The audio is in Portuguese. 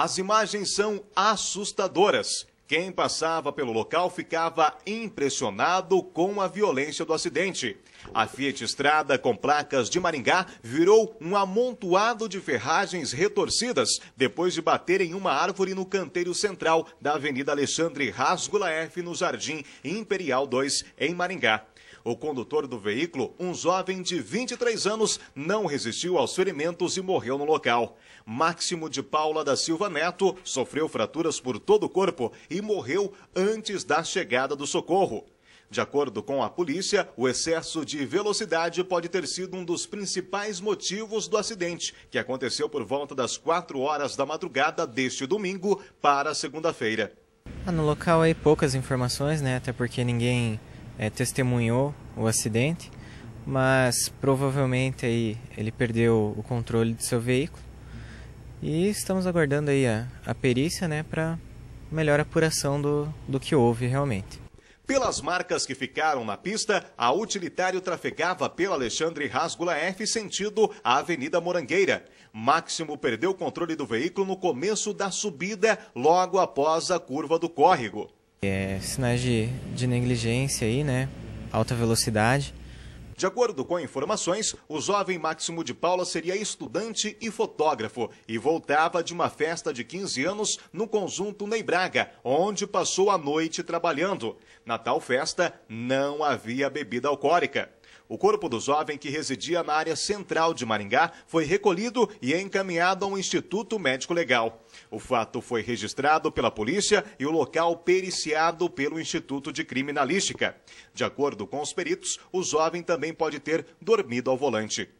As imagens são assustadoras. Quem passava pelo local ficava impressionado com a violência do acidente. A Fiat Estrada com placas de Maringá virou um amontoado de ferragens retorcidas depois de bater em uma árvore no canteiro central da Avenida Alexandre Rasgula F, no Jardim Imperial 2, em Maringá. O condutor do veículo, um jovem de 23 anos, não resistiu aos ferimentos e morreu no local. Máximo de Paula da Silva Neto sofreu fraturas por todo o corpo e morreu antes da chegada do socorro. De acordo com a polícia, o excesso de velocidade pode ter sido um dos principais motivos do acidente, que aconteceu por volta das 4 horas da madrugada deste domingo para segunda-feira. Ah, no local aí poucas informações, né? Até porque ninguém é, testemunhou o acidente, mas provavelmente aí ele perdeu o controle de seu veículo e estamos aguardando aí a, a perícia, né, para melhor apuração do, do que houve realmente. Pelas marcas que ficaram na pista, a utilitário trafegava pela Alexandre Rasgula F sentido a Avenida Morangueira. Máximo perdeu o controle do veículo no começo da subida, logo após a curva do córrego. É, sinais de, de negligência aí, né? Alta velocidade. De acordo com informações, o jovem Máximo de Paula seria estudante e fotógrafo e voltava de uma festa de 15 anos no conjunto Neibraga, onde passou a noite trabalhando. Na tal festa, não havia bebida alcoólica. O corpo do jovem, que residia na área central de Maringá, foi recolhido e encaminhado a um instituto médico legal. O fato foi registrado pela polícia e o local periciado pelo Instituto de Criminalística. De acordo com os peritos, o jovem também pode ter dormido ao volante.